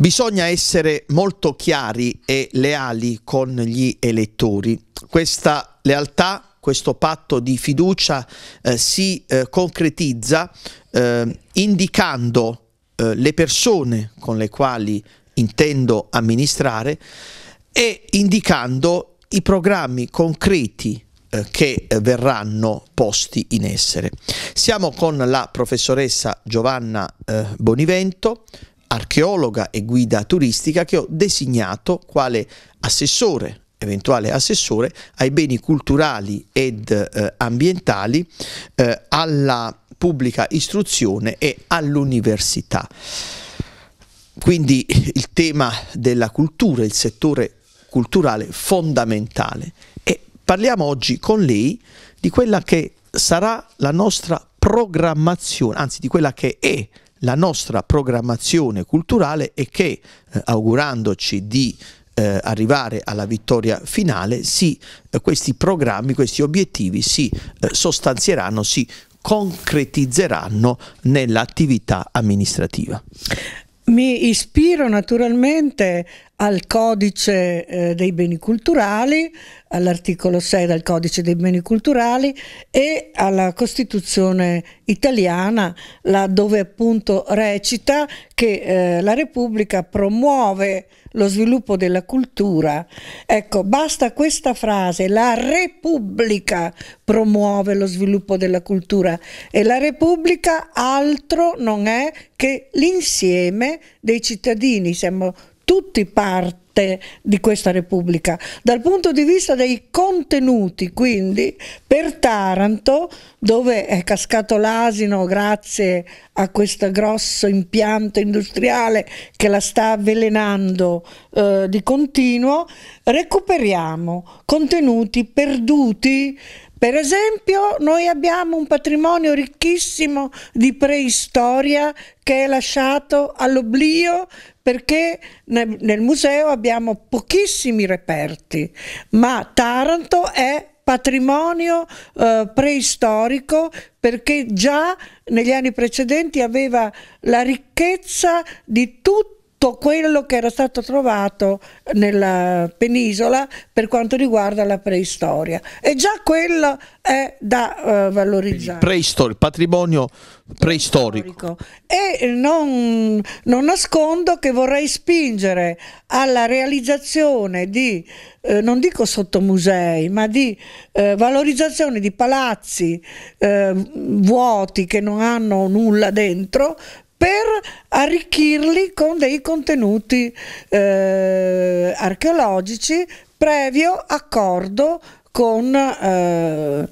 Bisogna essere molto chiari e leali con gli elettori. Questa lealtà, questo patto di fiducia eh, si eh, concretizza eh, indicando eh, le persone con le quali intendo amministrare e indicando i programmi concreti eh, che verranno posti in essere. Siamo con la professoressa Giovanna eh, Bonivento, archeologa e guida turistica che ho designato quale assessore eventuale assessore ai beni culturali ed eh, ambientali, eh, alla pubblica istruzione e all'università. Quindi il tema della cultura, il settore culturale fondamentale. E parliamo oggi con lei di quella che sarà la nostra programmazione, anzi di quella che è la nostra programmazione culturale e che, eh, augurandoci di eh, arrivare alla vittoria finale, si, eh, questi programmi, questi obiettivi si eh, sostanzieranno, si concretizzeranno nell'attività amministrativa. Mi ispiro naturalmente al codice eh, dei beni culturali, all'articolo 6 del codice dei beni culturali e alla Costituzione italiana, laddove appunto recita che eh, la Repubblica promuove lo sviluppo della cultura. Ecco, basta questa frase, la Repubblica promuove lo sviluppo della cultura e la Repubblica altro non è che l'insieme dei cittadini, siamo tutti parte di questa Repubblica. Dal punto di vista dei contenuti, quindi, per Taranto, dove è cascato l'asino grazie a questo grosso impianto industriale che la sta avvelenando eh, di continuo, recuperiamo contenuti perduti per esempio, noi abbiamo un patrimonio ricchissimo di preistoria che è lasciato all'oblio perché nel, nel museo abbiamo pochissimi reperti, ma Taranto è patrimonio eh, preistorico perché già negli anni precedenti aveva la ricchezza di tutti tutto quello che era stato trovato nella penisola per quanto riguarda la preistoria e già quello è da uh, valorizzare. Il, patrimonio preistorico. E non, non, nascondo che vorrei spingere alla realizzazione di, eh, non dico sottomusei, ma di eh, valorizzazione di palazzi eh, vuoti che non hanno nulla dentro per arricchirli con dei contenuti eh, archeologici previo accordo con, eh,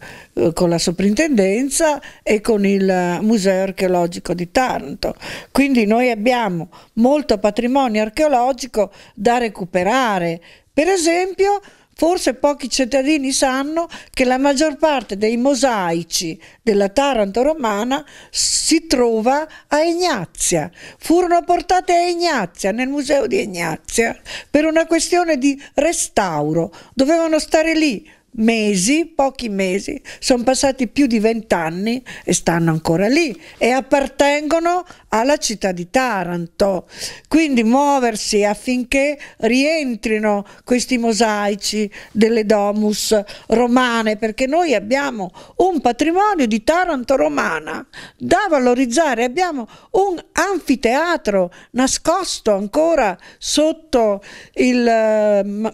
con, la soprintendenza e con il Museo archeologico di Taranto. Quindi noi abbiamo molto patrimonio archeologico da recuperare. Per esempio Forse pochi cittadini sanno che la maggior parte dei mosaici della Taranto romana si trova a Ignazia. Furono portate a Ignazia, nel museo di Ignazia, per una questione di restauro. Dovevano stare lì mesi, pochi mesi, sono passati più di vent'anni e stanno ancora lì e appartengono alla città di Taranto. Quindi muoversi affinché rientrino questi mosaici delle domus romane, perché noi abbiamo un patrimonio di Taranto romana da valorizzare, abbiamo un anfiteatro nascosto ancora sotto il, eh,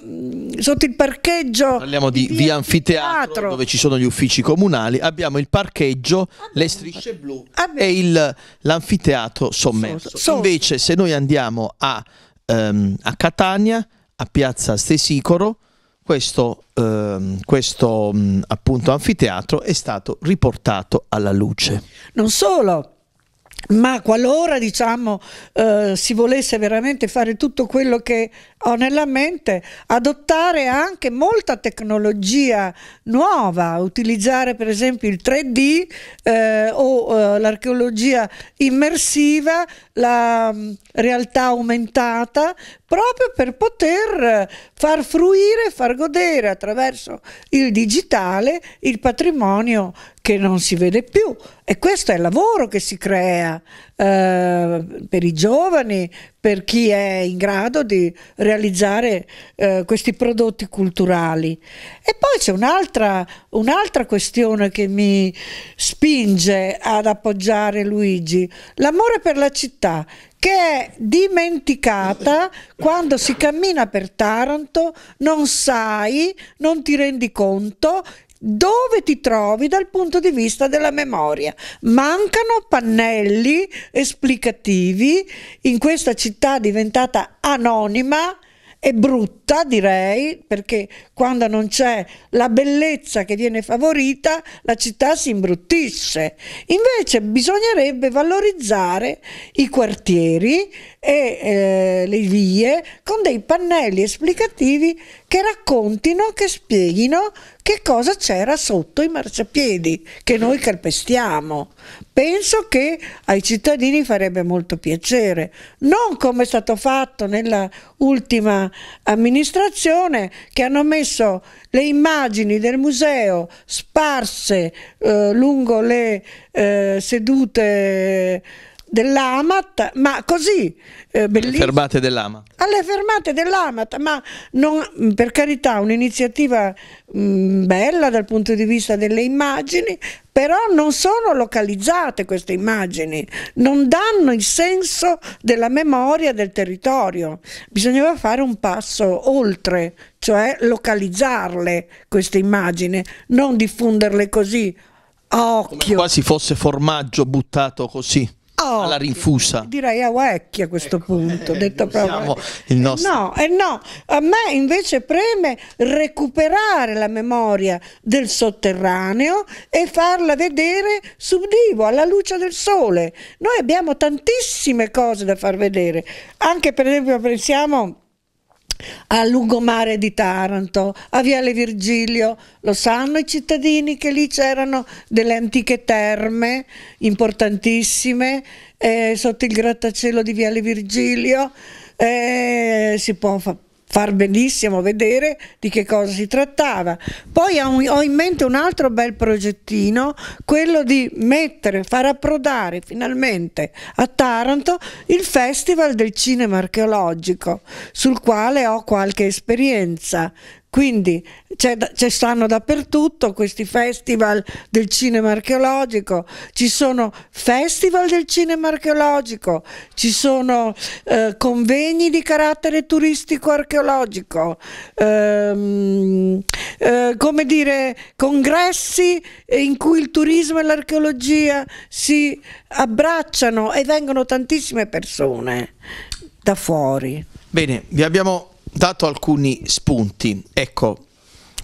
sotto il parcheggio. Parliamo di via anfiteatro dove ci sono gli uffici comunali, abbiamo il parcheggio, le strisce blu e l'anfiteatro sommerso. Invece se noi andiamo a, um, a Catania, a Piazza Stesicoro, questo, ehm, questo mh, appunto anfiteatro è stato riportato alla luce. Non solo, ma qualora diciamo, eh, si volesse veramente fare tutto quello che ho nella mente, adottare anche molta tecnologia nuova, utilizzare per esempio il 3D eh, o eh, l'archeologia immersiva, la mh, mm, realtà aumentata, proprio per poter far fruire, far godere attraverso il digitale il patrimonio che non si vede più e questo è il lavoro che si crea eh, per i giovani, per chi è in grado di realizzare eh, questi prodotti culturali. E poi c'è un'altra, un questione che mi spinge ad appoggiare Luigi, l'amore per la città che è dimenticata quando si cammina per Taranto, non sai, non ti rendi conto dove ti trovi dal punto di vista della memoria. Mancano pannelli esplicativi in questa città diventata anonima e brutta, direi, perché quando non c'è la bellezza che viene favorita, la città si imbruttisce. Invece bisognerebbe valorizzare i quartieri e eh, le vie con dei pannelli esplicativi che raccontino, che spieghino che cosa c'era sotto i marciapiedi che noi calpestiamo. Penso che ai cittadini farebbe molto piacere, non come è stato fatto nella ultima amministrazione che hanno messo le immagini del museo sparse eh, lungo le eh, sedute dell'Amat, ma così eh, fermate dell'Amat. Alle fermate dell'Amat, ma non, per carità un'iniziativa mm, bella dal punto di vista delle immagini, però non sono localizzate queste immagini, non danno il senso della memoria del territorio. Bisognava fare un passo oltre, cioè localizzarle queste immagini, non diffonderle così. Occhio. Come quasi fosse formaggio buttato così. Oh, alla rinfusa. Direi a Wecchi a questo ecco, punto, eh, detto proprio. Il nostro. No, eh no, a me invece preme recuperare la memoria del sotterraneo e farla vedere subdivo, alla luce del sole. Noi abbiamo tantissime cose da far vedere, anche per esempio pensiamo a lungomare di Taranto, a Viale Virgilio, lo sanno i cittadini che lì c'erano delle antiche terme importantissime eh, sotto il grattacielo di Viale Virgilio. Eh, si può fare far benissimo vedere di che cosa si trattava. Poi ho in mente un altro bel progettino, quello di mettere, far approdare finalmente a Taranto il Festival del Cinema Archeologico, sul quale ho qualche esperienza quindi ci stanno dappertutto questi festival del cinema archeologico, ci sono festival del cinema archeologico, ci sono eh, convegni di carattere turistico archeologico, ehm, eh, come dire, congressi in cui il turismo e l'archeologia si abbracciano e vengono tantissime persone da fuori. Bene, vi abbiamo dato alcuni spunti. Ecco,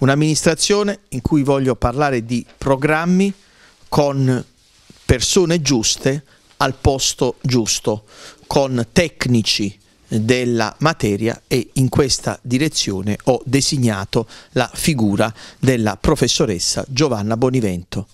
un'amministrazione in cui voglio parlare di programmi con persone giuste al posto giusto, con tecnici della materia e in questa direzione ho designato la figura della professoressa Giovanna Bonivento.